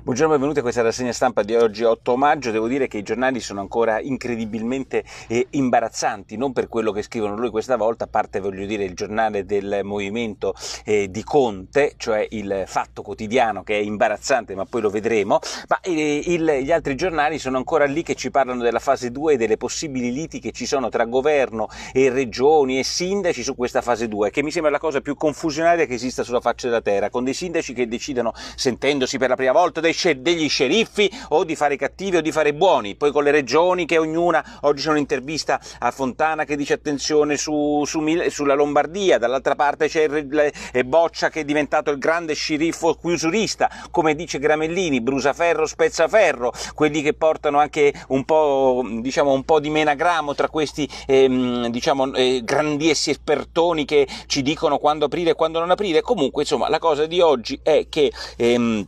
Buongiorno, e benvenuti a questa rassegna stampa di oggi 8 maggio. Devo dire che i giornali sono ancora incredibilmente eh, imbarazzanti, non per quello che scrivono lui questa volta, a parte voglio dire il giornale del movimento eh, di Conte, cioè il Fatto Quotidiano che è imbarazzante, ma poi lo vedremo, ma eh, il, gli altri giornali sono ancora lì che ci parlano della fase 2 e delle possibili liti che ci sono tra governo e regioni e sindaci su questa fase 2, che mi sembra la cosa più confusionaria che esista sulla faccia della terra, con dei sindaci che decidono sentendosi per la prima volta dei, degli sceriffi o di fare i cattivi o di fare i buoni, poi con le regioni che ognuna, oggi c'è un'intervista a Fontana che dice attenzione su, su, sulla Lombardia, dall'altra parte c'è il, il Boccia che è diventato il grande sceriffo chiusurista, come dice Gramellini, Brusaferro, Spezzaferro, quelli che portano anche un po', diciamo, un po di menagramo tra questi ehm, diciamo, eh, grandiessi espertoni che ci dicono quando aprire e quando non aprire, comunque insomma la cosa di oggi è che... Ehm,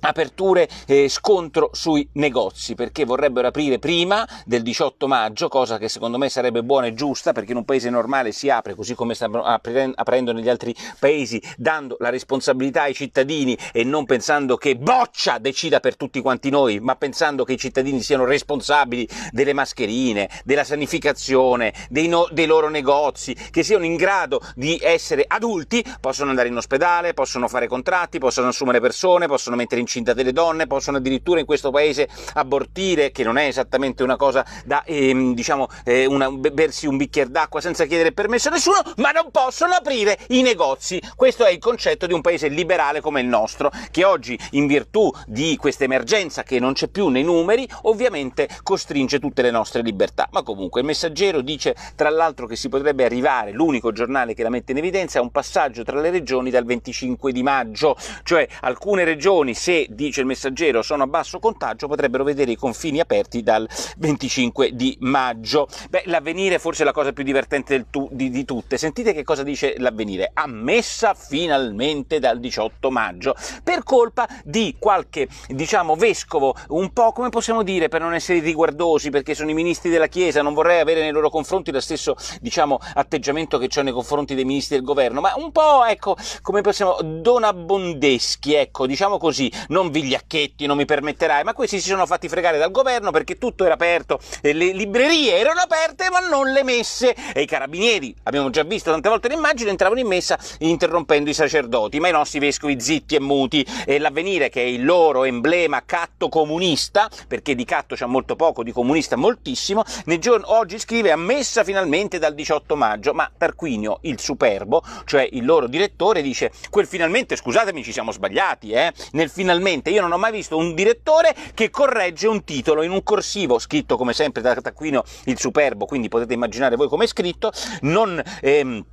aperture e eh, scontro sui negozi perché vorrebbero aprire prima del 18 maggio, cosa che secondo me sarebbe buona e giusta perché in un paese normale si apre così come stanno aprendo negli altri paesi, dando la responsabilità ai cittadini e non pensando che Boccia decida per tutti quanti noi, ma pensando che i cittadini siano responsabili delle mascherine, della sanificazione, dei, no, dei loro negozi, che siano in grado di essere adulti, possono andare in ospedale, possono fare contratti, possono assumere persone, possono mettere in incinta, delle donne possono addirittura in questo paese abortire, che non è esattamente una cosa da, ehm, diciamo, eh, una, bersi un bicchiere d'acqua senza chiedere permesso a nessuno, ma non possono aprire i negozi. Questo è il concetto di un paese liberale come il nostro, che oggi, in virtù di questa emergenza che non c'è più nei numeri, ovviamente costringe tutte le nostre libertà. Ma comunque il messaggero dice, tra l'altro, che si potrebbe arrivare, l'unico giornale che la mette in evidenza, a un passaggio tra le regioni dal 25 di maggio, cioè alcune regioni, se dice il messaggero, sono a basso contagio potrebbero vedere i confini aperti dal 25 di maggio. Beh, l'avvenire forse è la cosa più divertente tu, di, di tutte. Sentite che cosa dice l'avvenire. Ammessa finalmente dal 18 maggio, per colpa di qualche, diciamo, vescovo, un po' come possiamo dire, per non essere riguardosi, perché sono i ministri della Chiesa, non vorrei avere nei loro confronti lo stesso, diciamo, atteggiamento che ho nei confronti dei ministri del governo, ma un po', ecco, come possiamo, donabondeschi, ecco, diciamo così, non vigliacchetti, non mi permetterai, ma questi si sono fatti fregare dal governo perché tutto era aperto, le librerie erano aperte ma non le messe e i carabinieri, abbiamo già visto tante volte l'immagine, entravano in messa interrompendo i sacerdoti, ma i nostri vescovi zitti e muti e l'avvenire che è il loro emblema catto comunista, perché di catto c'è molto poco, di comunista moltissimo, giorni, oggi scrive ammessa finalmente dal 18 maggio, ma Tarquinio il superbo, cioè il loro direttore, dice quel finalmente, scusatemi ci siamo sbagliati, eh, nel finalmente finalmente io non ho mai visto un direttore che corregge un titolo in un corsivo scritto come sempre da Tacquino il superbo, quindi potete immaginare voi come è scritto, non... Ehm,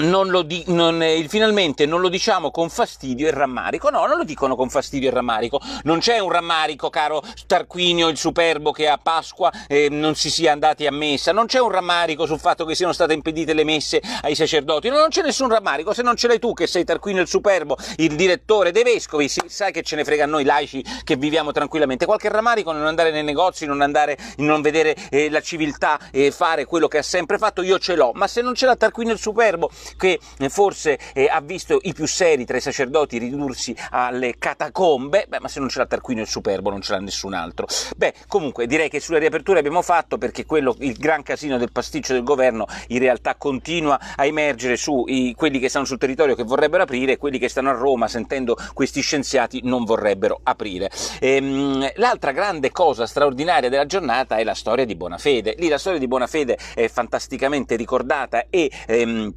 non lo di- non, eh, finalmente non lo diciamo con fastidio e rammarico. No, non lo dicono con fastidio e rammarico. Non c'è un rammarico, caro Tarquinio il Superbo, che a Pasqua eh, non si sia andati a messa. Non c'è un rammarico sul fatto che siano state impedite le messe ai sacerdoti. No, non c'è nessun rammarico. Se non ce l'hai tu, che sei Tarquinio il Superbo, il direttore dei vescovi, si, sai che ce ne frega a noi laici che viviamo tranquillamente. Qualche rammarico non andare nei negozi, non andare, non vedere eh, la civiltà e eh, fare quello che ha sempre fatto, io ce l'ho. Ma se non ce l'ha Tarquinio il Superbo, che eh, forse eh, ha visto i più seri tra i sacerdoti ridursi alle catacombe, beh, ma se non ce l'ha Tarquinio il Superbo non ce l'ha nessun altro. Beh, comunque direi che sulle riaperture abbiamo fatto perché quello, il gran casino del pasticcio del governo in realtà continua a emergere su i, quelli che stanno sul territorio che vorrebbero aprire e quelli che stanno a Roma sentendo questi scienziati non vorrebbero aprire. Ehm, l'altra grande cosa straordinaria della giornata è la storia di Bonafede. Lì la storia di Bonafede è fantasticamente ricordata e... Ehm,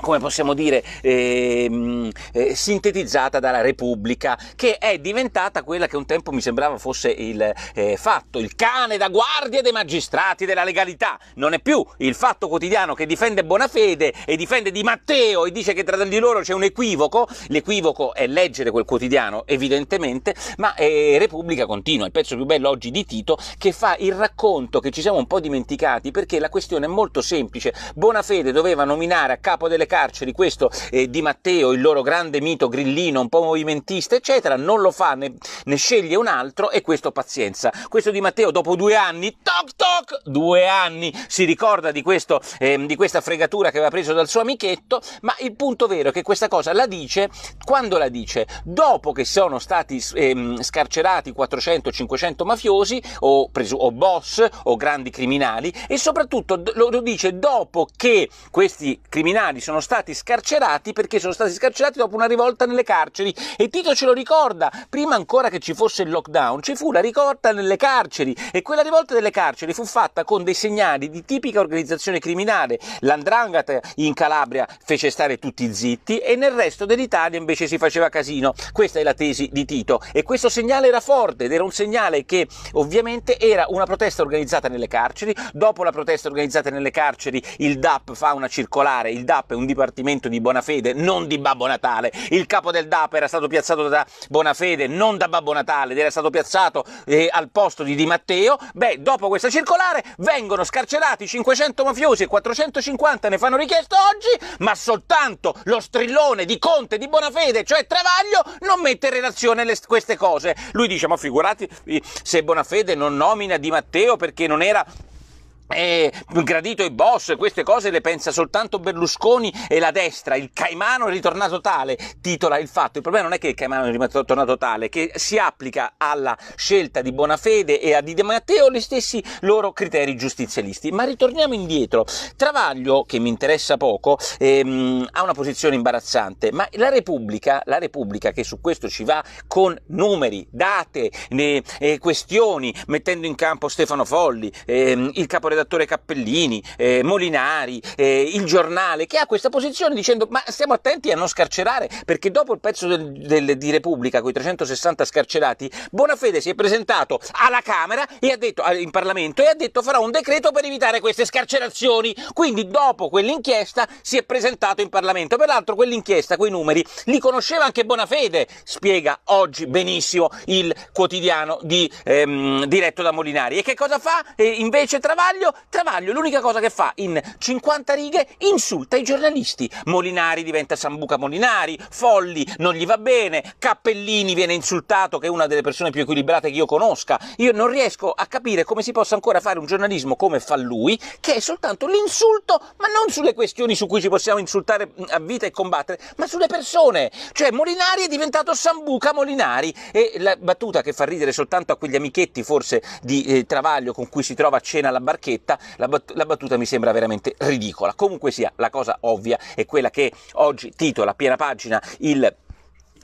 come possiamo dire, eh, eh, sintetizzata dalla Repubblica, che è diventata quella che un tempo mi sembrava fosse il eh, fatto, il cane da guardia dei magistrati della legalità. Non è più il fatto quotidiano che difende Bonafede e difende Di Matteo e dice che tra di loro c'è un equivoco. L'equivoco è leggere quel quotidiano, evidentemente, ma eh, Repubblica continua, il pezzo più bello oggi di Tito, che fa il racconto che ci siamo un po' dimenticati perché la questione è molto semplice. Bonafede doveva nominare a capo delle delle carceri, questo eh, Di Matteo, il loro grande mito grillino, un po' movimentista, eccetera, non lo fa, ne, ne sceglie un altro e questo pazienza. Questo Di Matteo dopo due anni, toc toc, due anni, si ricorda di, questo, eh, di questa fregatura che aveva preso dal suo amichetto, ma il punto vero è che questa cosa la dice quando la dice, dopo che sono stati ehm, scarcerati 400-500 mafiosi o, presu- o, boss o grandi criminali e soprattutto lo dice dopo che questi criminali sono sono stati scarcerati perché sono stati scarcerati dopo una rivolta nelle carceri e Tito ce lo ricorda, prima ancora che ci fosse il lockdown ci fu la rivolta nelle carceri e quella rivolta delle carceri fu fatta con dei segnali di tipica organizzazione criminale, l'andrangata in Calabria fece stare tutti zitti e nel resto dell'Italia invece si faceva casino, questa è la tesi di Tito e questo segnale era forte ed era un segnale che ovviamente era una protesta organizzata nelle carceri, dopo la protesta organizzata nelle carceri il DAP fa una circolare, il DAP è un un dipartimento di Bonafede, non di Babbo Natale. Il capo del DAP era stato piazzato da Bonafede, non da Babbo Natale, ed era stato piazzato eh, al posto di Di Matteo. Beh, dopo questa circolare vengono scarcerati 500 mafiosi e 450 ne fanno richiesta oggi, ma soltanto lo strillone di Conte di Bonafede, cioè Travaglio, non mette in relazione le, queste cose. Lui dice, ma figurati se Bonafede non nomina Di Matteo perché non era eh, gradito ai boss, queste cose le pensa soltanto Berlusconi e la destra. Il Caimano è ritornato tale, titola il fatto. Il problema non è che il Caimano è ritornato tale, che si applica alla scelta di Bonafede e a Di De Matteo gli stessi loro criteri giustizialisti. Ma ritorniamo indietro. Travaglio, che mi interessa poco, ehm, ha una posizione imbarazzante, ma la Repubblica, la Repubblica che su questo ci va con numeri, date, né, eh, questioni, mettendo in campo Stefano Folli, ehm, il capo redattore Cappellini, eh, Molinari, eh, il giornale, che ha questa posizione dicendo ma stiamo attenti a non scarcerare, perché dopo il pezzo del, del, di Repubblica con i 360 scarcerati, Bonafede si è presentato alla Camera e ha detto, in Parlamento e ha detto farà un decreto per evitare queste scarcerazioni. Quindi dopo quell'inchiesta si è presentato in Parlamento. Peraltro quell'inchiesta, quei numeri, li conosceva anche Bonafede, spiega oggi benissimo il quotidiano di, ehm, diretto da Molinari. E che cosa fa? E invece Travaglio Travaglio, Travaglio l'unica cosa che fa in 50 righe insulta i giornalisti. Molinari diventa Sambuca Molinari, Folli non gli va bene, Cappellini viene insultato che è una delle persone più equilibrate che io conosca. Io non riesco a capire come si possa ancora fare un giornalismo come fa lui, che è soltanto l'insulto, ma non sulle questioni su cui ci possiamo insultare mm, a vita e combattere, ma sulle persone. Cioè Molinari è diventato Sambuca Molinari e la battuta che fa ridere soltanto a quegli amichetti forse di eh, Travaglio con cui si trova a cena alla barchetta bacchetta, la, bat- la battuta mi sembra veramente ridicola. Comunque sia, la cosa ovvia è quella che oggi titola piena pagina il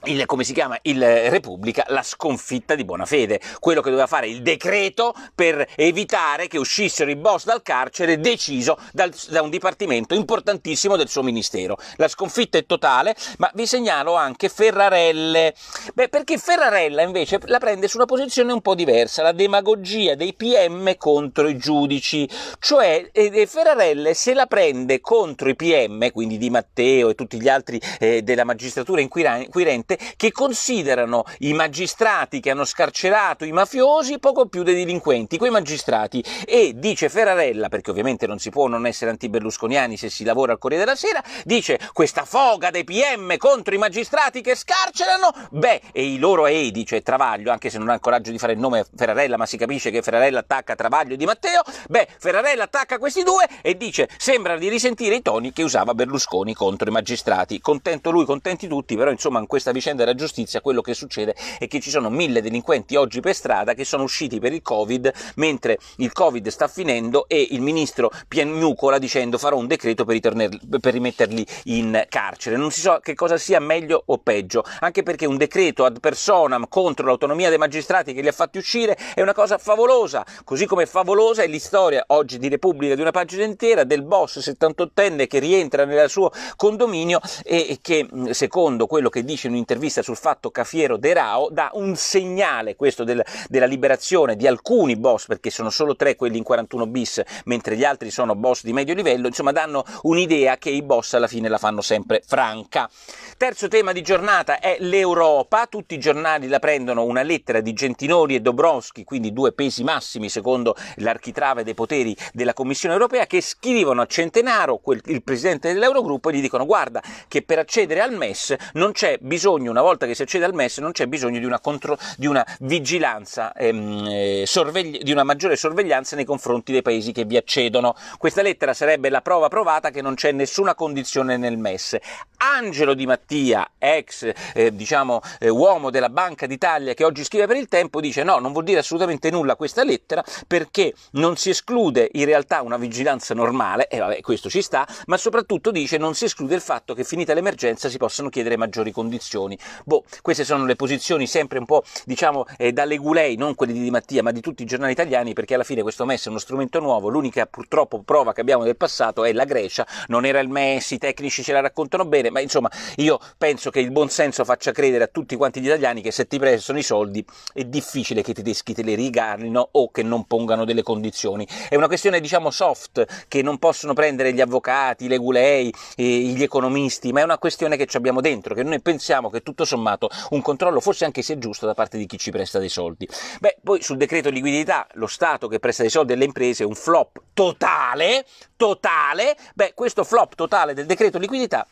il, come si chiama, il eh, Repubblica, la sconfitta di buona fede, quello che doveva fare il decreto per evitare che uscissero i boss dal carcere deciso dal, da un dipartimento importantissimo del suo ministero. La sconfitta è totale, ma vi segnalo anche Ferrarelle, Beh, perché Ferrarella invece la prende su una posizione un po' diversa, la demagogia dei PM contro i giudici, cioè eh, eh, Ferrarelle se la prende contro i PM, quindi Di Matteo e tutti gli altri eh, della magistratura inquirenti, Corte che considerano i magistrati che hanno scarcerato i mafiosi poco più dei delinquenti, quei magistrati. E dice Ferrarella, perché ovviamente non si può non essere anti-berlusconiani se si lavora al Corriere della Sera, dice questa foga dei PM contro i magistrati che scarcerano, beh, e i loro Edi, cioè Travaglio, anche se non ha il coraggio di fare il nome Ferrarella, ma si capisce che Ferrarella attacca Travaglio e Di Matteo, beh, Ferrarella attacca questi due e dice sembra di risentire i toni che usava Berlusconi contro i magistrati. Contento lui, contenti tutti, però insomma in questa vicenda vicenda della giustizia quello che succede è che ci sono mille delinquenti oggi per strada che sono usciti per il Covid, mentre il Covid sta finendo e il ministro piagnucola dicendo farò un decreto per, per rimetterli in carcere. Non si sa so che cosa sia meglio o peggio, anche perché un decreto ad personam contro l'autonomia dei magistrati che li ha fatti uscire è una cosa favolosa, così come favolosa è l'istoria oggi di Repubblica di una pagina intera del boss 78enne che rientra nel suo condominio e che secondo quello che dice un'intervista un'intervista sul fatto Cafiero De Rao, dà un segnale questo del, della liberazione di alcuni boss, perché sono solo tre quelli in 41 bis, mentre gli altri sono boss di medio livello, insomma danno un'idea che i boss alla fine la fanno sempre franca. Terzo tema di giornata è l'Europa, tutti i giornali la prendono una lettera di Gentinori e Dobrovski, quindi due pesi massimi secondo l'architrave dei poteri della Commissione europea, che scrivono a Centenaro, quel, il presidente dell'Eurogruppo, e gli dicono guarda che per accedere al MES non c'è bisogno bisogno, una volta che si accede al MES, non c'è bisogno di una, contro, di una vigilanza, ehm, eh, sorvegli, di una maggiore sorveglianza nei confronti dei paesi che vi accedono. Questa lettera sarebbe la prova provata che non c'è nessuna condizione nel MES. Angelo Di Mattia, ex eh, diciamo, eh, uomo della Banca d'Italia che oggi scrive per il tempo, dice no, non vuol dire assolutamente nulla questa lettera perché non si esclude in realtà una vigilanza normale, e vabbè questo ci sta, ma soprattutto dice non si esclude il fatto che finita l'emergenza si possano chiedere maggiori condizioni posizioni. Boh, queste sono le posizioni sempre un po', diciamo, eh, dalle gulei, non quelle di Di Mattia, ma di tutti i giornali italiani, perché alla fine questo MES è uno strumento nuovo, l'unica purtroppo prova che abbiamo del passato è la Grecia, non era il MES, i tecnici ce la raccontano bene, ma insomma io penso che il buon senso faccia credere a tutti quanti gli italiani che se ti prestano i soldi è difficile che i tedeschi te le rigarlino o che non pongano delle condizioni. È una questione, diciamo, soft, che non possono prendere gli avvocati, le gulei, eh, gli economisti, ma è una questione che ci abbiamo dentro, che noi pensiamo che che tutto sommato un controllo forse anche se giusto da parte di chi ci presta dei soldi. Beh, poi sul decreto liquidità, lo Stato che presta dei soldi alle imprese è un flop totale, totale, beh questo flop totale del decreto liquidità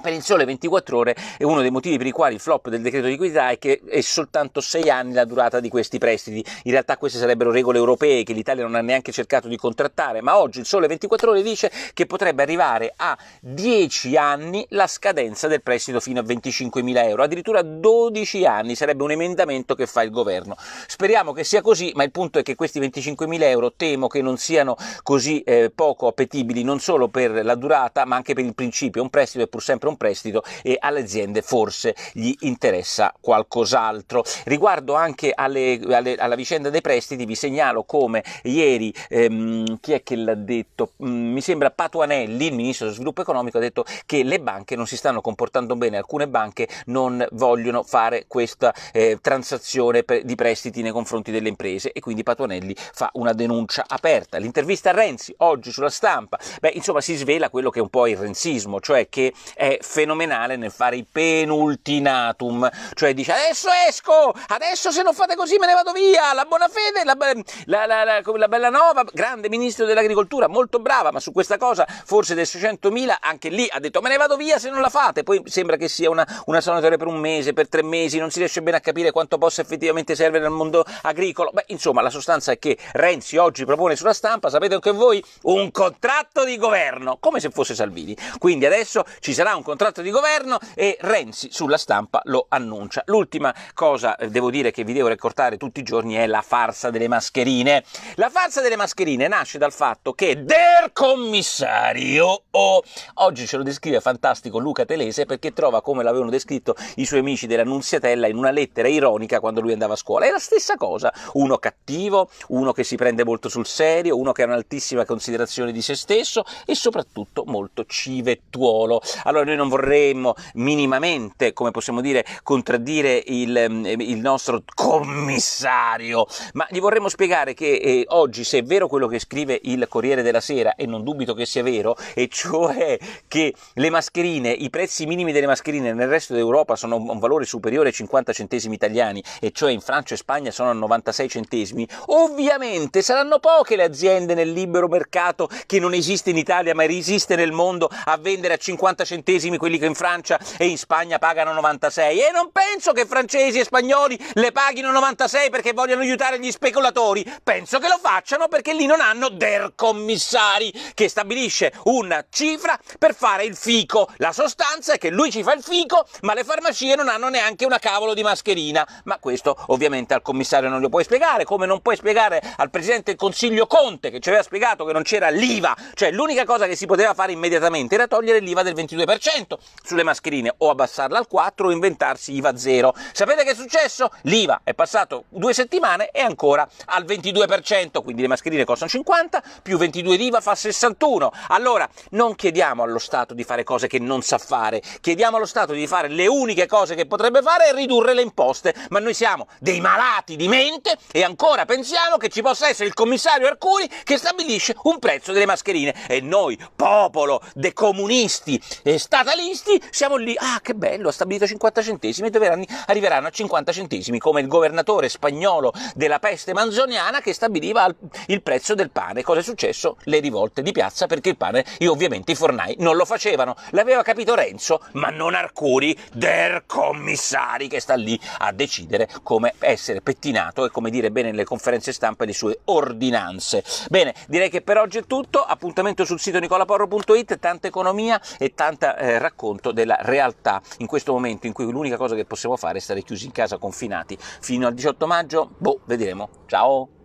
per il sole 24 ore è uno dei motivi per i quali il flop del decreto di liquidità è che è soltanto 6 anni la durata di questi prestiti. In realtà queste sarebbero regole europee che l'Italia non ha neanche cercato di contrattare, ma oggi il sole 24 ore dice che potrebbe arrivare a 10 anni la scadenza del prestito fino a 25.000 euro, addirittura 12 anni sarebbe un emendamento che fa il governo. Speriamo che sia così, ma il punto è che questi 25.000 euro temo che non siano così eh, poco appetibili non solo per la durata ma anche per il principio. Un prestito è pur sempre sempre un prestito e alle aziende forse gli interessa qualcos'altro. Riguardo anche alle, alle, alla vicenda dei prestiti, vi segnalo come ieri ehm, chi è che l'ha detto? Mm, mi sembra Patuanelli, il ministro dello sviluppo economico, ha detto che le banche non si stanno comportando bene, alcune banche non vogliono fare questa eh, transazione di prestiti nei confronti delle imprese e quindi Patuanelli fa una denuncia aperta. L'intervista a Renzi oggi sulla stampa, beh, insomma si svela quello che è un po' il renzismo, cioè che è fenomenale nel fare i penultinatum, cioè dice adesso esco, adesso se non fate così me ne vado via, la buona fede, la, la, la, la, la Bellanova, grande ministro dell'agricoltura, molto brava, ma su questa cosa forse del 600.000 anche lì ha detto me ne vado via se non la fate, poi sembra che sia una, una sanatoria per un mese, per tre mesi, non si riesce bene a capire quanto possa effettivamente servire al mondo agricolo, beh insomma la sostanza è che Renzi oggi propone sulla stampa, sapete anche voi, un contratto di governo, come se fosse Salvini, quindi adesso ci sarà un un contratto di governo e Renzi sulla stampa lo annuncia. L'ultima cosa, eh, devo dire, che vi devo ricordare tutti i giorni è la farsa delle mascherine. La farsa delle mascherine nasce dal fatto che Der Commissario, oh, oggi ce lo descrive fantastico Luca Telese perché trova come l'avevano descritto i suoi amici della Nunziatella in una lettera ironica quando lui andava a scuola. È la stessa cosa, uno cattivo, uno che si prende molto sul serio, uno che ha un'altissima considerazione di se stesso e soprattutto molto civettuolo. Allora, noi non vorremmo minimamente, come possiamo dire, contraddire il, mm, il nostro commissario, ma gli vorremmo spiegare che eh, oggi, se è vero quello che scrive il Corriere della Sera, e non dubito che sia vero, e cioè che le mascherine, i prezzi minimi delle mascherine nel resto d'Europa sono un valore superiore ai 50 centesimi italiani, e cioè in Francia e Spagna sono a 96 centesimi, ovviamente saranno poche le aziende nel libero mercato che non esiste in Italia ma esiste nel mondo a vendere a 50 centesimi centesimi quelli che in Francia e in Spagna pagano 96 e non penso che francesi e spagnoli le paghino 96 perché vogliono aiutare gli speculatori, penso che lo facciano perché lì non hanno der commissari che stabilisce una cifra per fare il fico. La sostanza è che lui ci fa il fico, ma le farmacie non hanno neanche una cavolo di mascherina. Ma questo ovviamente al commissario non lo puoi spiegare, come non puoi spiegare al presidente del Consiglio Conte che ci aveva spiegato che non c'era l'IVA, cioè l'unica cosa che si poteva fare immediatamente era togliere l'IVA del 22%. 10% sulle mascherine o abbassarla al 4 o inventarsi IVA 0. Sapete che è successo? L'IVA è passato due settimane e ancora al 22%, quindi le mascherine costano 50, più 22 di IVA fa 61. Allora, non chiediamo allo Stato di fare cose che non sa fare, chiediamo allo Stato di fare le uniche cose che potrebbe fare e ridurre le imposte, ma noi siamo dei malati di mente e ancora pensiamo che ci possa essere il commissario Arcuri che stabilisce un prezzo delle mascherine e noi, popolo, dei comunisti, e Stato natalisti siamo lì, ah che bello, ha stabilito 50 centesimi e doveranno, arriveranno a 50 centesimi, come il governatore spagnolo della peste manzoniana che stabiliva il prezzo del pane. Cosa è successo? Le rivolte di piazza perché il pane, e ovviamente i fornai non lo facevano. L'aveva capito Renzo, ma non Arcuri, der commissari che sta lì a decidere come essere pettinato e come dire bene nelle conferenze stampa le sue ordinanze. Bene, direi che per oggi è tutto, appuntamento sul sito nicolaporro.it, tanta economia e tanta eh, racconto della realtà in questo momento in cui l'unica cosa che possiamo fare è stare chiusi in casa, confinati fino al 18 maggio. Boh, vedremo. Ciao!